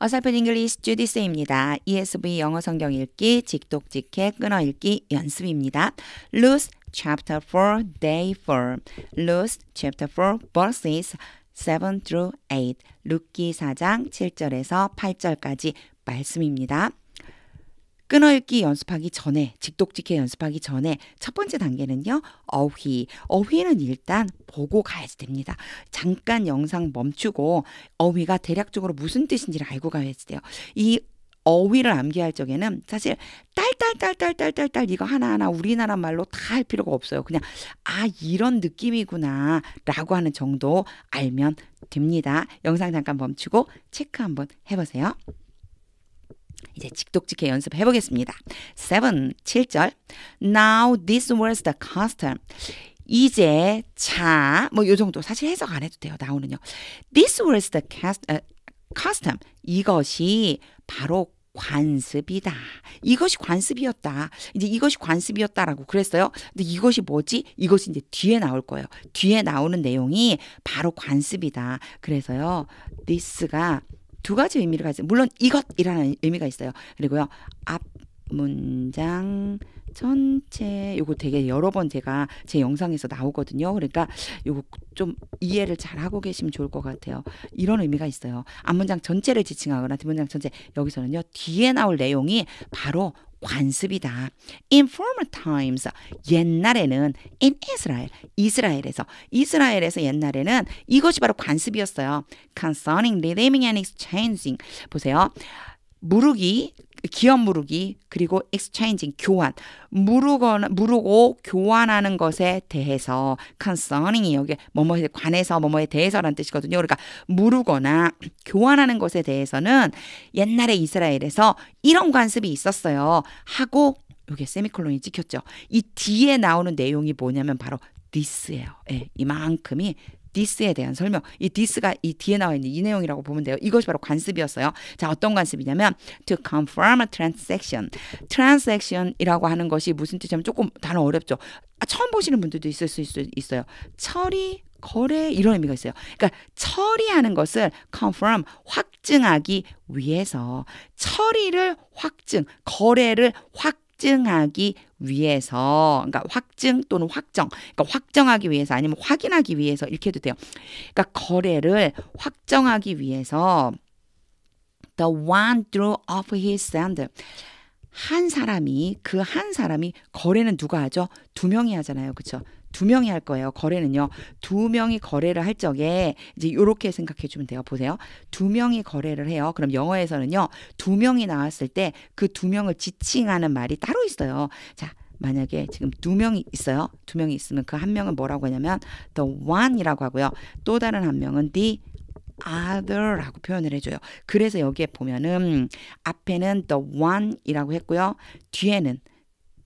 어설픈 잉글리시 주디스입니다. ESV 영어 성경 읽기, 직독직해 끊어 읽기 연습입니다. Luke chapter 4 day 4. Luke chapter 4 verses 7 through 8. 루키 4장 7절에서 8절까지 말씀입니다. 끊어읽기 연습하기 전에 직독직해 연습하기 전에 첫 번째 단계는요. 어휘. 어휘는 일단 보고 가야지 됩니다. 잠깐 영상 멈추고 어휘가 대략적으로 무슨 뜻인지를 알고 가야지 돼요. 이 어휘를 암기할 적에는 사실 딸딸딸딸딸딸딸 이거 하나하나 우리나라 말로 다 할 필요가 없어요. 그냥 아 이런 느낌이구나 라고 하는 정도 알면 됩니다. 영상 잠깐 멈추고 체크 한번 해보세요. 이제 직독직해 연습해 보겠습니다. 7, 7절. Now this was the custom. 이제 자, 뭐요 정도. 사실 해석 안 해도 돼요. 나오는요. This was the cast, uh, custom. 이것이 바로 관습이다. 이것이 관습이었다. 이제 이것이 관습이었다라고 그랬어요. 근데 이것이 뭐지? 이것이 이제 뒤에 나올 거예요. 뒤에 나오는 내용이 바로 관습이다. 그래서요. this가 두 가지 의미를 가지고 물론 이것이라는 의미가 있어요. 그리고요. 앞 문장 전체 요거 되게 여러 번 제가 제 영상에서 나오거든요. 그러니까 요거 좀 이해를 잘 하고 계시면 좋을 것 같아요. 이런 의미가 있어요. 앞문장 전체를 지칭하거나 뒷문장 전체 여기서는요. 뒤에 나올 내용이 바로 관습이다. In former times 옛날에는 in Israel 이스라엘에서 이스라엘에서 옛날에는 이것이 바로 관습이었어요. Concerning redeeming and exchanging 보세요. 무르기 기업 무르기 그리고 exchanging 교환 무르거나 무르고 교환하는 것에 대해서 concerning이 여기 뭐뭐에 관해서 뭐뭐에 대해서라는 뜻이거든요. 그러니까 무르거나 교환하는 것에 대해서는 옛날에 이스라엘에서 이런 관습이 있었어요. 하고 여기 세미콜론이 찍혔죠. 이 뒤에 나오는 내용이 뭐냐면 바로 this예요. 예, 이만큼이 디스에 대한 설명. 이 디스가 이 뒤에 나와 있는 이 내용이라고 보면 돼요. 이것이 바로 관습이었어요. 자, 어떤 관습이냐면 to confirm a transaction. transaction이라고 하는 것이 무슨 뜻이냐면 조금 단어 어렵죠. 아, 처음 보시는 분들도 있을 수 있어요. 처리 거래 이런 의미가 있어요. 그러니까 처리하는 것을 confirm 확증하기 위해서 처리를 확증, 거래를 확 확증하기 위해서, 그러니까 확증 또는 확정, 그러니까 확정하기 위해서 아니면 확인하기 위해서 이렇게 해도 돼요. 그러니까 거래를 확정하기 위해서 the one t r o u of his sand. 한 사람이 그 한 사람이 거래는 누가 하죠? 두 명이 하잖아요. 그렇죠? 두 명이 할 거예요. 거래는요. 두 명이 거래를 할 적에 이제 요렇게 생각해 주면 돼요. 보세요. 두 명이 거래를 해요. 그럼 영어에서는요. 두 명이 나왔을 때 그 두 명을 지칭하는 말이 따로 있어요. 자, 만약에 지금 두 명이 있어요. 두 명이 있으면 그 한 명은 뭐라고 하냐면 the one이라고 하고요. 또 다른 한 명은 the other라고 표현을 해줘요. 그래서 여기에 보면은 앞에는 the one이라고 했고요. 뒤에는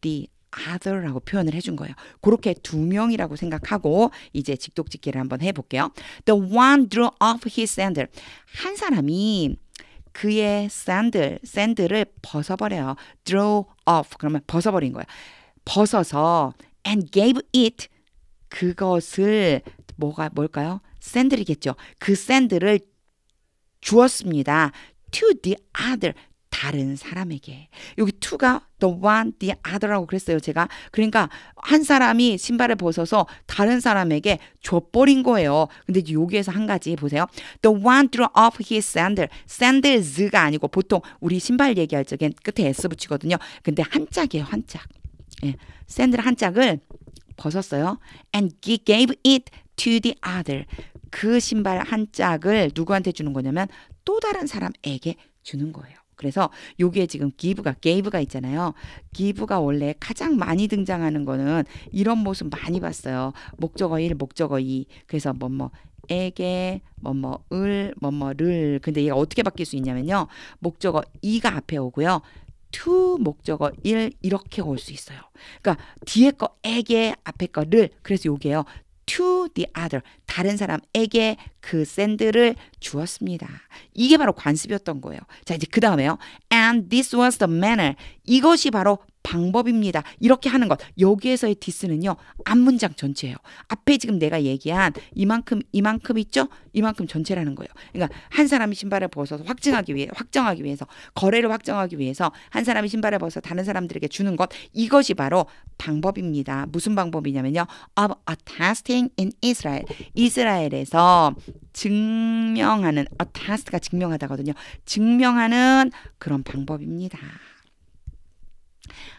the other라고 표현을 해준 거예요. 그렇게 두 명이라고 생각하고 이제 직독짓기를 한번 해볼게요. The one drew off his sandal. 한 사람이 그의 샌들, 샌들을 벗어버려요. draw off 그러면 벗어버린 거야. 벗어서 and gave it 그것을 뭐가 뭘까요? 샌들이겠죠. 그 샌들을 주었습니다. to the other 다른 사람에게. 여기 투가 the one, the other라고 그랬어요. 제가. 그러니까 한 사람이 신발을 벗어서 다른 사람에게 줘버린 거예요. 근데 여기에서 한 가지 보세요. The one threw off his sandal. sandals가 아니고 보통 우리 신발 얘기할 적엔 끝에 s 붙이거든요. 근데 한짝이에요. 한짝. 예. 샌들 한짝을 벗었어요. And he gave it to the other. 그 신발 한 짝을 누구한테 주는 거냐면 또 다른 사람에게 주는 거예요. 그래서 여기에 지금 기브가 게이브가 있잖아요. 기브가 원래 가장 많이 등장하는 거는 이런 모습 많이 봤어요. 목적어 일, 목적어 이. 그래서 뭐뭐 에게 뭐뭐을 뭐뭐를 근데 얘가 어떻게 바뀔 수 있냐면요. 목적어 이가 앞에 오고요. to 목적어 1 이렇게 올 수 있어요. 그러니까 뒤에 거 에게 앞에 거를 그래서 요게요. to the other 다른 사람에게 그 샌들을 주었습니다. 이게 바로 관습이었던 거예요. 자, 이제 그 다음에요. And this was the manner. 이것이 바로 방법입니다. 이렇게 하는 것. 여기에서의 디스는요. 앞문장 전체예요. 앞에 지금 내가 얘기한 이만큼 이만큼 있죠? 이만큼 전체라는 거예요. 그러니까 한 사람이 신발을 벗어서 확증하기 위해 확정하기 위해서 거래를 확정하기 위해서 한 사람이 신발을 벗어 다른 사람들에게 주는 것. 이것이 바로 방법입니다. 무슨 방법이냐면요. of attesting in Israel. 이스라엘에서 증명하는 어타스가 증명하다거든요. 증명하는 그런 방법입니다.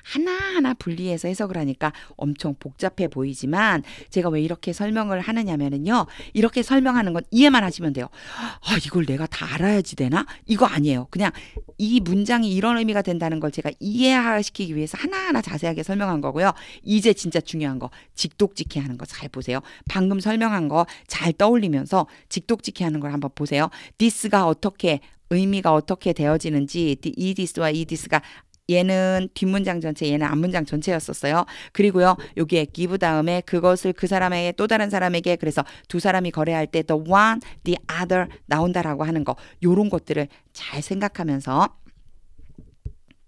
하나하나 분리해서 해석을 하니까 엄청 복잡해 보이지만 제가 왜 이렇게 설명을 하느냐면은요. 이렇게 설명하는 건 이해만 하시면 돼요. 아, 이걸 내가 다 알아야지 되나? 이거 아니에요. 그냥 이 문장이 이런 의미가 된다는 걸 제가 이해시키기 위해서 하나하나 자세하게 설명한 거고요. 이제 진짜 중요한 거 직독직해 하는 거 잘 보세요. 방금 설명한 거 잘 떠올리면서 직독직해 하는 걸 한번 보세요. 디스가 어떻게 의미가 어떻게 되어지는지 이 디스와 이 디스가 얘는 뒷문장 전체, 얘는 앞문장 전체였었어요. 그리고요, 여기에 give 다음에 그것을 그 사람에게 또 다른 사람에게 그래서 두 사람이 거래할 때 the one, the other 나온다라고 하는 거, 요런 것들을 잘 생각하면서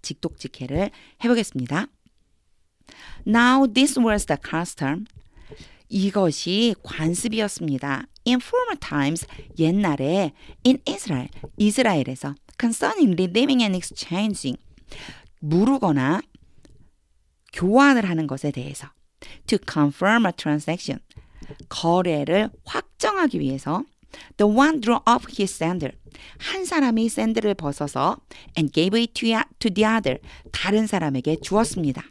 직독직해를 해보겠습니다. Now this was the custom. 이것이 관습이었습니다. In former times, 옛날에 in Israel, 이스라엘에서 concerning redeeming and exchanging 물르거나 교환을 하는 것에 대해서 to confirm a transaction 거래를 확정하기 위해서 the one drew u f his sandal 한 사람이 샌들을 벗어서 and gave it to the other 다른 사람에게 주었습니다.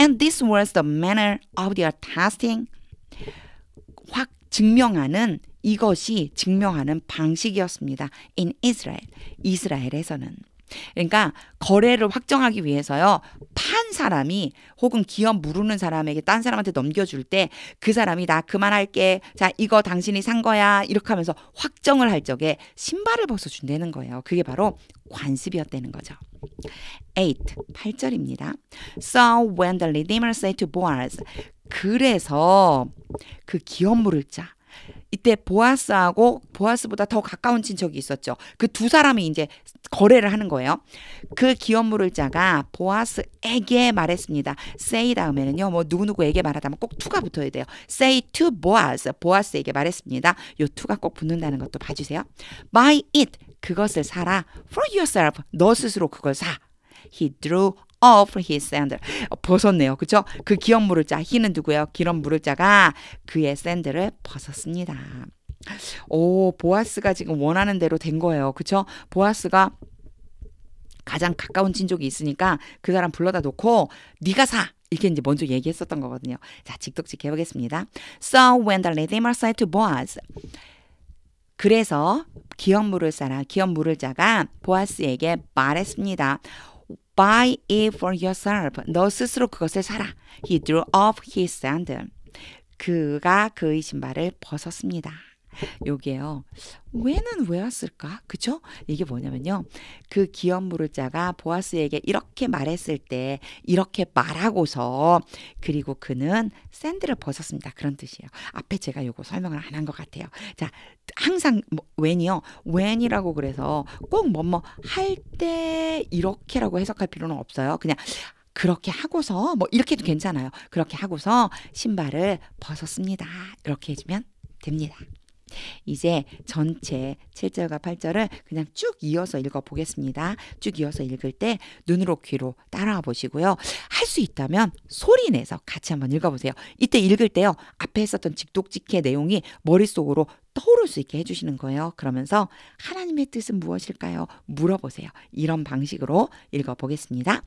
And this was the manner of their testing 확 증명하는 이것이 증명하는 방식이었습니다. In Israel 이스라엘에서는 그러니까 거래를 확정하기 위해서요. 판 사람이 혹은 기업 무르는 사람에게 딴 사람한테 넘겨줄 때 그 사람이 나 그만할게. 자, 이거 당신이 산 거야. 이렇게 하면서 확정을 할 적에 신발을 벗어준다는 거예요. 그게 바로 관습이었다는 거죠. 8. 8절입니다. So when the Redeemer said to Boaz, 그래서 그 기업 물을 자, 이때 보아스하고 보아스보다 더 가까운 친척이 있었죠. 그 두 사람이 이제 거래를 하는 거예요. 그 기업 물을 자가 보아스에게 말했습니다. say 다음에는요. 뭐 누구누구에게 말하다면 꼭 to가 붙어야 돼요. say to 보아스, 보아스에게 말했습니다. 요 to가 꼭 붙는다는 것도 봐주세요. buy it, 그것을 사라. for yourself, 너 스스로 그걸 사. He drew off his sandal. 벗었네요. 그쵸? 그 기억 물을 자, he는 누구예요? 기름 물을 자가 그의 샌들을 벗었습니다. 오, 보아스가 지금 원하는 대로 된 거예요. 그쵸? 보아스가 가장 가까운 친족이 있으니까 그 사람 불러다 놓고 네가 사. 이게 이제 먼저 얘기했었던 거거든요. 자, 직독직 해보겠습니다. So when the r e d e m e r said to Boaz, 그래서 기업 물을 사라 기업 물을 자가 보아스에게 말했습니다. Buy it for yourself. 너 스스로 그것을 사라. He drew off his sandal. 그가 그의 신발을 벗었습니다. 요게요. 왜는 왜 왔을까? 그죠? 이게 뭐냐면요. 그 기업무를자가 보아스에게 이렇게 말했을 때 이렇게 말하고서 그리고 그는 샌들을 벗었습니다. 그런 뜻이에요. 앞에 제가 요거 설명을 안 한 것 같아요. 자, 항상 뭐, when이요. when이라고 그래서 꼭 뭐 뭐 할 때 이렇게라고 해석할 필요는 없어요. 그냥 그렇게 하고서 뭐 이렇게도 괜찮아요. 그렇게 하고서 신발을 벗었습니다. 이렇게 해주면 됩니다. 이제 전체 7절과 8절을 그냥 쭉 이어서 읽어 보겠습니다. 쭉 이어서 읽을 때 눈으로 귀로 따라와 보시고요. 할 수 있다면 소리 내서 같이 한번 읽어 보세요. 이때 읽을 때요. 앞에 있었던 직독직해 내용이 머릿속으로 떠오를 수 있게 해주시는 거예요. 그러면서 하나님의 뜻은 무엇일까요? 물어보세요. 이런 방식으로 읽어보겠습니다.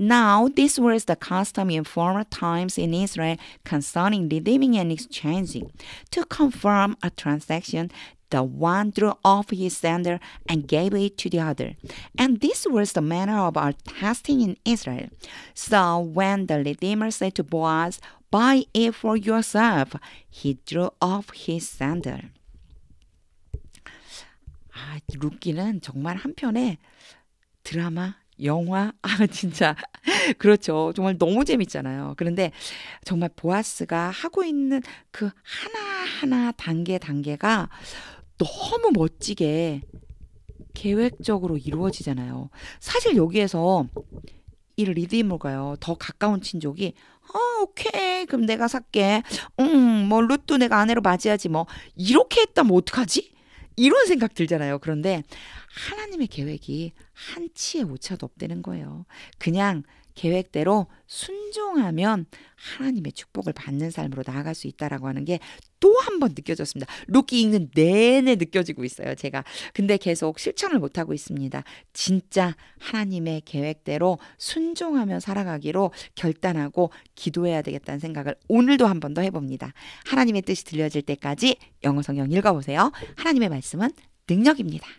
Now, this was the custom in former times in Israel concerning redeeming and exchanging. To confirm a transaction, the one drew off his sandal and gave it to the other. And this was the manner of our testing in Israel. So when the Redeemer said to Boaz, Buy it for yourself, he drew off his sandal. 아, 룩기는 정말 한편의 드라마 영화 아 진짜 그렇죠 정말 너무 재밌잖아요 그런데 정말 보아스가 하고 있는 그 하나하나 단계 단계가 너무 멋지게 계획적으로 이루어지잖아요 사실 여기에서 이 리디모가요 더 가까운 친족이 어 오케이 그럼 내가 살게 음뭐 루트 내가 아내로 맞이하지 뭐 이렇게 했다면 어떡하지 이런 생각 들잖아요 그런데 하나님의 계획이 한 치의 오차도 없다는 거예요. 그냥 계획대로 순종하면 하나님의 축복을 받는 삶으로 나아갈 수 있다라고 하는 게 또 한 번 느껴졌습니다. 루키 읽는 내내 느껴지고 있어요, 제가. 근데 계속 실천을 못 하고 있습니다. 진짜 하나님의 계획대로 순종하며 살아가기로 결단하고 기도해야 되겠다는 생각을 오늘도 한 번 더 해봅니다. 하나님의 뜻이 들려질 때까지 영어 성경 읽어보세요. 하나님의 말씀은 능력입니다.